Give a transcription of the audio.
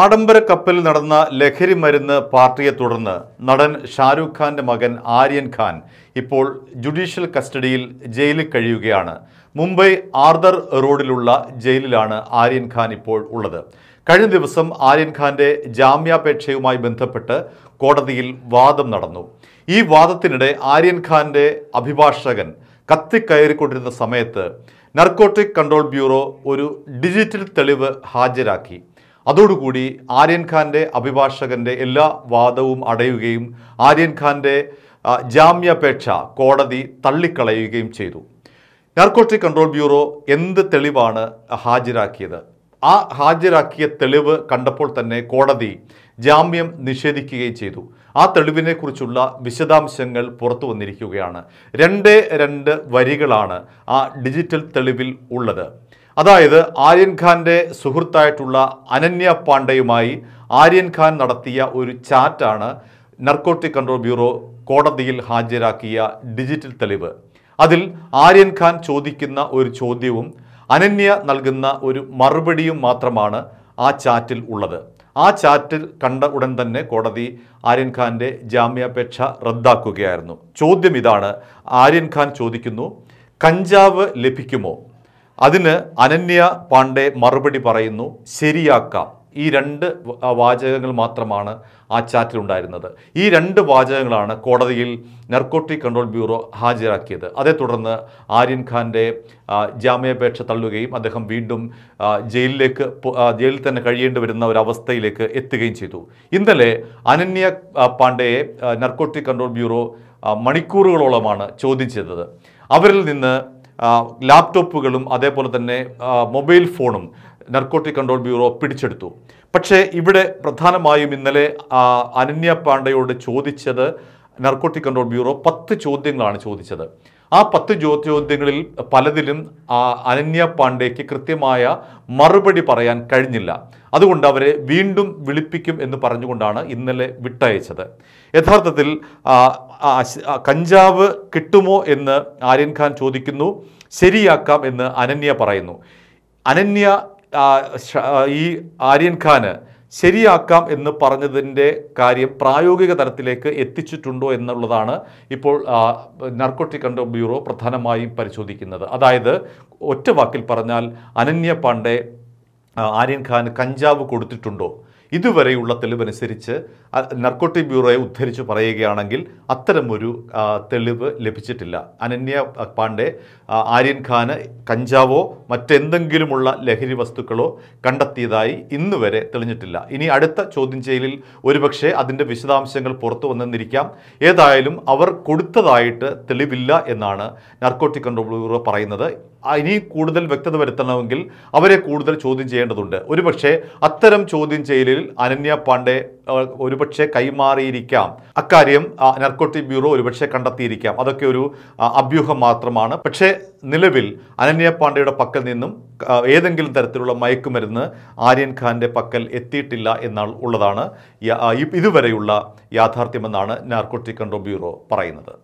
ആഡംബര കപ്പലിൽ നടന്ന ലഹരി മരുന്ന് പാർട്ടിയെ തുടർന്ന് നടൻ ഷാരൂഖ് ഖാന്റെ മകൻ ആര്യൻ ഖാൻ ഇപ്പോൾ ജുഡീഷ്യൽ കസ്റ്റഡിയിൽ ജയിലിൽ കഴിയുകയാണ് മുംബൈ ആർദർ റോഡിലുള്ള ജയിലിലാണ് ആര്യൻ ഖാൻ ഇപ്പോൾ ഉള്ളത് കഴിഞ്ഞ ദിവസം ആര്യൻ ഖാന്റെ ജാമ്യാപേക്ഷയുമായി ബന്ധപ്പെട്ട് കോടതിയിൽ വാദം നടന്നു ഈ വാദത്തിനിടെ ആര്യൻ ഖാന്റെ അഭിഭാഷകൻ കത്തിക്കയറിക്കൊണ്ടിരുന്ന സമയത്ത് നർക്കോട്ടിക് കൺട്രോൾ ബ്യൂറോ ഒരു ഡിജിറ്റൽ തെളിവ് ഹാജരാക്കി അതോടുകൂടി ആര്യൻ അഭിഭാഷകൻ്റെ എല്ലാ വാദവും അടയുകയും ആര്യൻ ജാമ്യാപേക്ഷ കോടതി തള്ളിക്കളയുകയും ചെയ്തു നാർക്കോട്ടിക് കൺട്രോൾ ബ്യൂറോ എന്ത് തെളിവാണ് ഹാജരാക്കിയത് ആ ഹാജരാക്കിയ തെളിവ് കണ്ടപ്പോൾ തന്നെ കോടതി ജാമ്യം നിഷേധിക്കുകയും ചെയ്തു ആ തെളിവിനെക്കുറിച്ചുള്ള വിശദാംശങ്ങൾ പുറത്തു വന്നിരിക്കുകയാണ് രണ്ട് രണ്ട് വരികളാണ് ആ ഡിജിറ്റൽ തെളിവിൽ ഉള്ളത് അതായത് ആര്യൻ സുഹൃത്തായിട്ടുള്ള അനന്യ പാണ്ഡയുമായി ആര്യൻ ഖാൻ നടത്തിയ ഒരു ചാറ്റാണ് നർക്കോട്ടിക് കൺട്രോൾ ബ്യൂറോ കോടതിയിൽ ഹാജരാക്കിയ ഡിജിറ്റൽ തെളിവ് അതിൽ ആര്യൻ ഖാൻ ചോദിക്കുന്ന ഒരു ചോദ്യവും അനന്യ നൽകുന്ന ഒരു മറുപടിയും മാത്രമാണ് ആ ചാറ്റിൽ ഉള്ളത് ആ ചാറ്റിൽ കണ്ട ഉടൻ തന്നെ കോടതി ആര്യൻ ജാമ്യാപേക്ഷ റദ്ദാക്കുകയായിരുന്നു ചോദ്യം ഇതാണ് ആര്യൻ ഖാൻ ചോദിക്കുന്നു കഞ്ചാവ് ലഭിക്കുമോ അതിന് അനന്യ പാണ്ഡെ മറുപടി പറയുന്നു ശരിയാക്കാം ഈ രണ്ട് വാചകങ്ങൾ മാത്രമാണ് ആ ചാറ്റിൽ ഉണ്ടായിരുന്നത് ഈ രണ്ട് വാചകങ്ങളാണ് കോടതിയിൽ നർക്കോട്ടിക് കൺട്രോൾ ബ്യൂറോ ഹാജരാക്കിയത് അതേ തുടർന്ന് ആര്യൻ ജാമ്യാപേക്ഷ തള്ളുകയും അദ്ദേഹം വീണ്ടും ജയിലിലേക്ക് ജയിലിൽ തന്നെ കഴിയേണ്ടി വരുന്ന ഒരവസ്ഥയിലേക്ക് എത്തുകയും ചെയ്തു ഇന്നലെ അനന്യ പാണ്ഡെയെ നർക്കോട്ടിക് കൺട്രോൾ ബ്യൂറോ മണിക്കൂറുകളോളമാണ് ചോദ്യം ചെയ്തത് അവരിൽ നിന്ന് ലാപ്ടോപ്പുകളും അതേപോലെ തന്നെ മൊബൈൽ ഫോണും നർക്കോട്ടിക് കൺട്രോൾ ബ്യൂറോ പിടിച്ചെടുത്തു പക്ഷേ ഇവിടെ പ്രധാനമായും ഇന്നലെ അനന്യ പാണ്ഡയോട് ചോദിച്ചത് നർക്കോട്ടിക് കൺട്രോൾ ബ്യൂറോ പത്ത് ചോദ്യങ്ങളാണ് ചോദിച്ചത് ആ പത്ത് ചോദ്യങ്ങളിൽ പലതിലും അനന്യ പാണ്ഡേക്ക് കൃത്യമായ മറുപടി പറയാൻ കഴിഞ്ഞില്ല അതുകൊണ്ട് അവരെ വീണ്ടും വിളിപ്പിക്കും എന്ന് പറഞ്ഞുകൊണ്ടാണ് ഇന്നലെ വിട്ടയച്ചത് യഥാർത്ഥത്തിൽ കഞ്ചാവ് കിട്ടുമോ എന്ന് ആര്യൻ ഖാൻ ചോദിക്കുന്നു ശരിയാക്കാം എന്ന് അനന്യ പറയുന്നു അനന്യ ഈ ആര്യൻ ഖാന് ശരിയാക്കാം എന്ന് പറഞ്ഞതിൻ്റെ കാര്യം പ്രായോഗിക തലത്തിലേക്ക് എത്തിച്ചിട്ടുണ്ടോ എന്നുള്ളതാണ് ഇപ്പോൾ നർക്കോട്ടിക് കൺട്രോൾ ബ്യൂറോ പ്രധാനമായും പരിശോധിക്കുന്നത് അതായത് ഒറ്റ വാക്കിൽ പറഞ്ഞാൽ അനന്യ പാണ്ഡെ ആര്യൻ ഖാൻ കഞ്ചാവ് കൊടുത്തിട്ടുണ്ടോ ഇതുവരെയുള്ള തെളിവനുസരിച്ച് നർക്കോട്ടിക് ബ്യൂറോയെ ഉദ്ധരിച്ച് പറയുകയാണെങ്കിൽ അത്തരമൊരു തെളിവ് ലഭിച്ചിട്ടില്ല അനന്യ പാണ്ഡെ ആര്യൻ ഖാന് കഞ്ചാവോ മറ്റെന്തെങ്കിലുമുള്ള ലഹരി വസ്തുക്കളോ കണ്ടെത്തിയതായി ഇന്ന് വരെ തെളിഞ്ഞിട്ടില്ല ഇനി അടുത്ത ചോദ്യം ചെയ്യലിൽ ഒരുപക്ഷെ അതിൻ്റെ വിശദാംശങ്ങൾ പുറത്തു വന്നെന്നിരിക്കാം ഏതായാലും അവർ കൊടുത്തതായിട്ട് തെളിവില്ല എന്നാണ് നർക്കോട്ടിക് കൺട്രോൾ ബ്യൂറോ പറയുന്നത് ഇനി കൂടുതൽ വ്യക്തത വരുത്തണമെങ്കിൽ അവരെ കൂടുതൽ ചോദ്യം ചെയ്യേണ്ടതുണ്ട് ഒരുപക്ഷെ അത്തരം ചോദ്യം ചെയ്യലിൽ കേസിൽ അനന്യ പാണ്ഡെ ഒരുപക്ഷെ കൈമാറിയിരിക്കാം അക്കാര്യം നർക്കോട്ടിക് ബ്യൂറോ ഒരുപക്ഷെ കണ്ടെത്തിയിരിക്കാം അതൊക്കെ ഒരു അഭ്യൂഹം മാത്രമാണ് പക്ഷേ നിലവിൽ അനന്യ പാണ്ഡെയുടെ പക്കൽ നിന്നും ഏതെങ്കിലും തരത്തിലുള്ള മയക്കുമരുന്ന് ആര്യൻ ഖാൻ്റെ പക്കൽ എത്തിയിട്ടില്ല എന്നാൽ ഉള്ളതാണ് ഇതുവരെയുള്ള യാഥാർത്ഥ്യമെന്നാണ് നാർക്കോട്ടിക് കൺട്രോൾ ബ്യൂറോ പറയുന്നത്